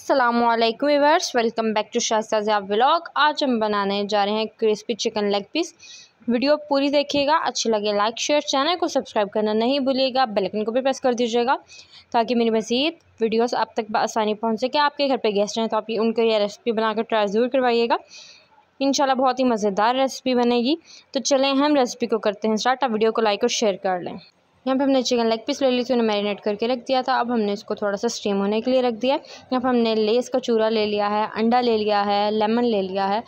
Aslam viewers welcome back to Shahzab vlog आज हम बनाने जा रहे हैं crispy chicken leg piece video पूरी देखिएगा अच्छी लगे लाइक शेयर चैनल को सब्सक्राइब करना नहीं भूलिएगा बेलकन को भी प्रेस कर दीजिएगा ताकि मेरी मज़ीद वीडियोस आप तक आसानी पहुँच सके आपके घर पे गेस्ट हैं तो आप उनको यह रेसिपी बनाकर ट्राई ज़रूर करवाइएगा इनशाला बहुत ही मज़ेदार रेसिपी बनेगी तो चलें हम रेसिपी को करते हैं स्टार्ट आप वीडियो को लाइक और शेयर कर लें यहाँ पे हमने चिकन लेग पीस ले ली थी उन्हें मैरिनेट करके रख दिया था अब हमने इसको थोड़ा सा स्टीम होने के लिए रख दिया है यहाँ पर हमने लेस का चूरा ले लिया है अंडा ले लिया है लेमन ले लिया है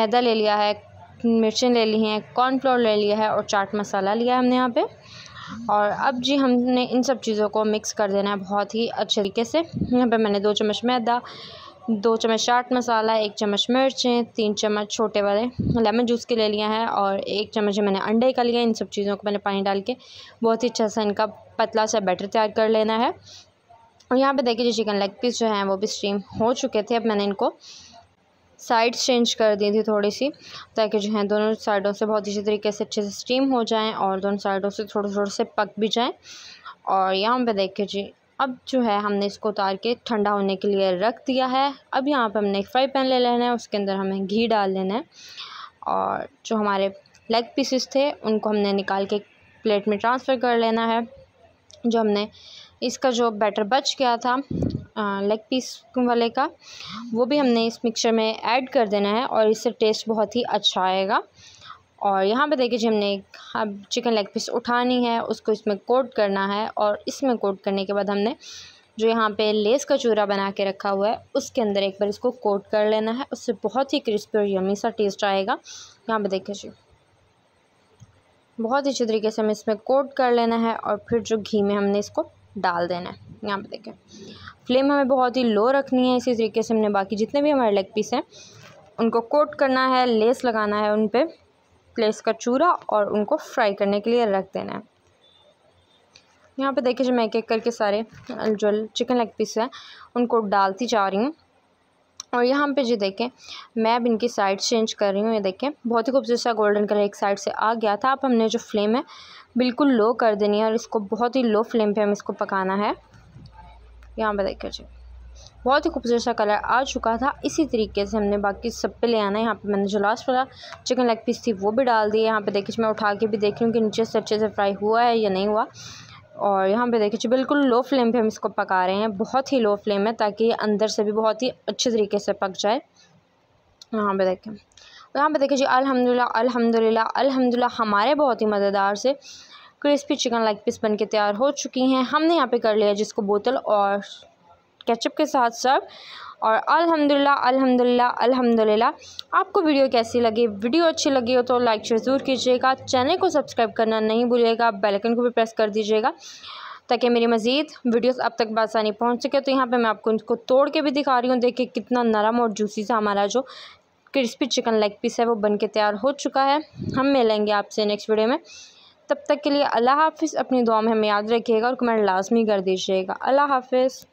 मैदा ले लिया है मिर्चें ले ली हैं कॉर्नफ्लोर ले लिया है और चाट मसाला लिया है हमने यहाँ पर और अब जी हमने इन सब चीज़ों को मिक्स कर देना है बहुत ही अच्छे तरीके से यहाँ पर मैंने दो चम्मच मैदा दो चम्मच चाट मसाला एक चम्मच मिर्चें तीन चम्मच छोटे वाले लेमन जूस के ले लिया है और एक चम्मच मैंने अंडे का लिया इन सब चीज़ों को मैंने पानी डाल के बहुत ही अच्छा सा इनका पतला सा बैटर तैयार कर लेना है और यहाँ पे देखिए जो चिकन लेग पीस जो हैं वो भी स्टीम हो चुके थे अब मैंने इनको साइड्स चेंज कर दी थी थोड़ी सी ताकि जो है दोनों साइडों से बहुत अच्छी तरीके से अच्छे से स्टीम हो जाएँ और दोनों साइडों से थोड़े थोड़े से पक भी जाएँ और यहाँ पे देखिए जी अब जो है हमने इसको उतार के ठंडा होने के लिए रख दिया है अब यहाँ पर हमने एक फ्राई पैन ले लेना है उसके अंदर हमें घी डाल लेना है और जो हमारे लेग पीसेस थे उनको हमने निकाल के प्लेट में ट्रांसफ़र कर लेना है जो हमने इसका जो बैटर बच गया था लेग पीस वाले का वो भी हमने इस मिक्सचर में ऐड कर देना है और इससे टेस्ट बहुत ही अच्छा आएगा और यहाँ पे देखिए जी हमने अब चिकन लेग पीस उठानी है उसको इसमें कोट करना है और इसमें कोट करने के बाद हमने जो यहाँ पे लेस का चूरा बना के रखा हुआ है उसके अंदर एक बार इसको कोट कर लेना है उससे बहुत ही क्रिस्पी और यमी सा टेस्ट आएगा यहाँ पे देखिए जी बहुत ही अच्छे तरीके से हमें इसमें कोट कर लेना है और फिर जो घी में हमने इसको डाल देना है यहाँ पे देखें फ्लेम हमें बहुत ही लो रखनी है इसी तरीके से हमने बाकी जितने भी हमारे लेग पीस हैं उनको कोट करना है लेस लगाना है उन पर प्लेस का चूरा और उनको फ्राई करने के लिए रख देना है यहाँ पे देखिए जो मैं एक एक करके सारे जो चिकन लेग पीस है उनको डालती जा रही हूँ और यहाँ पे जो देखें मैं अब इनकी साइड चेंज कर रही हूँ ये देखें बहुत ही खूबसूरत सा गोल्डन कलर एक साइड से आ गया था अब हमने जो फ्लेम है बिल्कुल लो कर देनी है और इसको बहुत ही लो फ्लेम पे हम इसको पकाना है यहाँ पे देखिए जी बहुत ही खूबसूरत सा कलर आ चुका था इसी तरीके से हमने बाकी सब पे ले आना है यहाँ पे मैंने जो लास्ट वाला चिकन लेग पीस थी वो भी डाल दी है यहाँ पे देखिए मैं उठा के भी देख रही हूँ कि नीचे से अच्छे से फ्राई हुआ है या नहीं हुआ और यहाँ पे देखिए बिल्कुल लो फ्लेम पे हम इसको पका रहे हैं बहुत ही लो फ्लेम है ताकि अंदर से भी बहुत ही अच्छे तरीके से पक जाए यहाँ पर देखें तो यहाँ पर देखिए जी अलहमदिल्ला अलहमदिल्ला अलहमदिल्ला हमारे बहुत ही मज़ेदार से क्रिस्पी चिकन लेग पीस बन के तैयार हो चुकी हैं हमने यहाँ पे कर लिया जिसको बोतल और केचप के साथ सब और अल्हम्दुलिल्लाह अल्हम्दुलिल्लाह अल्हम्दुलिल्लाह आपको वीडियो कैसी लगी वीडियो अच्छी लगी हो तो लाइक ज़रूर कीजिएगा चैनल को सब्सक्राइब करना नहीं भूलिएगा बेल आइकन को भी प्रेस कर दीजिएगा ताकि मेरी मज़ीद वीडियोस अब तक बासानी पहुंच सके तो यहाँ पे मैं आपको इसको तोड़ के भी दिखा रही हूँ देखिए कितना नरम और जूसी सा हमारा जो क्रिस्पी चिकन लेग पीस है वो बन के तैयार हो चुका है हम मिलेंगे आपसे नेक्स्ट वीडियो में तब तक के लिए अल्लाह हाफिज़ अपनी दुआ में हमें याद रखिएगा और कमेंट लाजमी कर दीजिएगा अल्लाह हाफिज़